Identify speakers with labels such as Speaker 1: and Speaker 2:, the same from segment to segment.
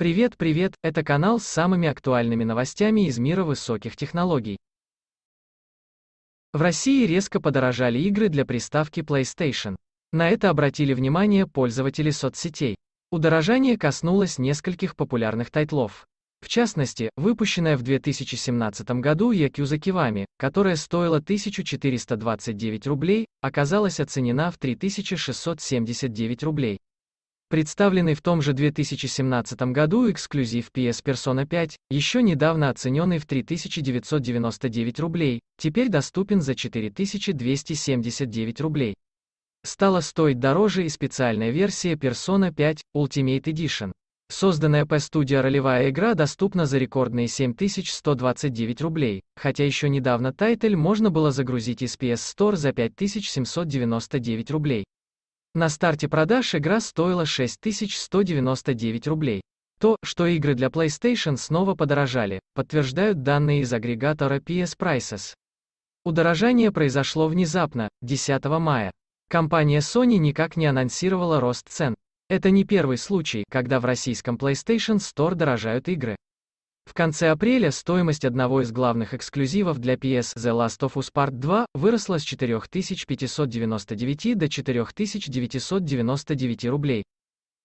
Speaker 1: Привет, привет, это канал с самыми актуальными новостями из мира высоких технологий. В России резко подорожали игры для приставки PlayStation. На это обратили внимание пользователи соцсетей. Удорожание коснулось нескольких популярных тайтлов. В частности, выпущенная в 2017 году Якюза Кивами, которая стоила 1429 рублей, оказалась оценена в 3679 рублей представленный в том же 2017 году эксклюзив PS Persona 5, еще недавно оцененный в 3999 рублей, теперь доступен за 4279 рублей. Стала стоить дороже и специальная версия Persona 5 Ultimate Edition. Созданная по студия ролевая игра доступна за рекордные 7129 рублей, хотя еще недавно тайтель можно было загрузить из PS Store за 5799 рублей. На старте продаж игра стоила 6199 рублей. То, что игры для PlayStation снова подорожали, подтверждают данные из агрегатора PS Prices. Удорожание произошло внезапно, 10 мая. Компания Sony никак не анонсировала рост цен. Это не первый случай, когда в российском PlayStation Store дорожают игры. В конце апреля стоимость одного из главных эксклюзивов для PS The Last of Us Part 2 выросла с 4599 до 4999 рублей.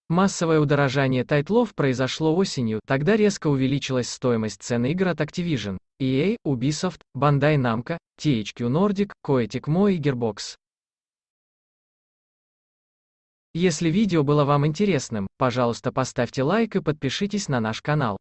Speaker 1: Массовое удорожание тайтлов произошло осенью, тогда резко увеличилась стоимость цены игр от Activision, EA, Ubisoft, Bandai Namco, THQ Nordic, Koetic Mo и Gearbox. Если видео было вам интересным, пожалуйста поставьте лайк и подпишитесь на наш канал.